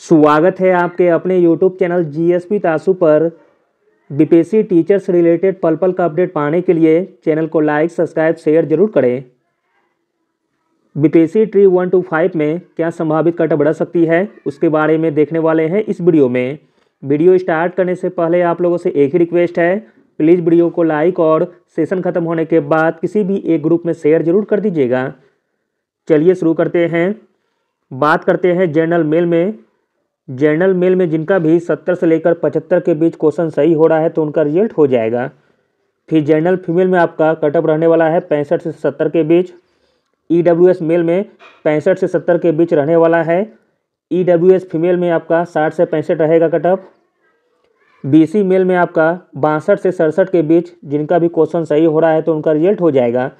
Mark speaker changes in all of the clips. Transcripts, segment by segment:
Speaker 1: स्वागत है आपके अपने YouTube channel G S P तासु पर बीपीएससी टीचर्स रिलेटेड पल पल का अपडेट पाने के लिए चैनल को लाइक सब्सक्राइब शेयर जरूर करें BPSC TRE one two five में क्या संभावित कट बढ़ सकती है उसके बारे में देखने वाले हैं इस वीडियो में वीडियो स्टार्ट करने से पहले आप लोगों से एक ही रिक्वेस्ट है प्लीज़ वीडियो को लाइक और सेशन खत्म होने के बाद किसी भी एक ग्रुप में शेयर जरूर कर दीजिएगा चलिए शुरू करते हैं बात करते हैं जनरल मेल में जर्नल मेल में जिनका भी सत्तर से लेकर पचहत्तर के बीच क्वेश्चन सही हो रहा है तो उनका रिजल्ट हो जाएगा फिर जर्नल फीमेल में आपका कटअप रहने वाला है पैंसठ से सत्तर के बीच ई e मेल में पैंसठ से सत्तर के बीच रहने वाला है ई e फीमेल में आपका साठ से पैंसठ रहेगा कटअप बीसी मेल में आपका बासठ से सड़सठ के बीच जिनका भी क्वेश्चन सही हो रहा है तो उनका रिजल्ट हो जाएगा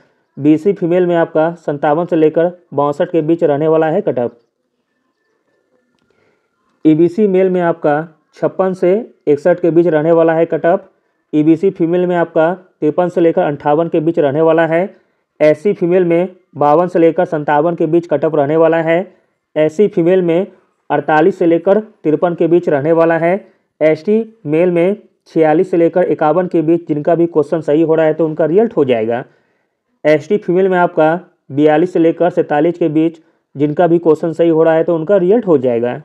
Speaker 1: बीसी फीमेल में आपका संतावन से लेकर बासठ के बीच रहने वाला है कटअप ईबीसी e मेल में आपका छप्पन से इकसठ के बीच रहने वाला है कटअप ईबीसी e फीमेल में आपका तिरपन से लेकर अंठावन के बीच रहने वाला है एससी फीमेल में बावन से लेकर संतावन के बीच कटअप रहने वाला है एससी फीमेल में अड़तालीस से लेकर तिरपन के बीच रहने वाला है एस मेल में छियालीस से लेकर इक्यावन के बीच जिनका भी क्वेश्चन सही हो रहा है तो उनका रिजल्ट हो जाएगा एस फीमेल में आपका बयालीस से लेकर सैंतालीस के बीच जिनका भी क्वेश्चन सही हो रहा है तो उनका रिजल्ट हो जाएगा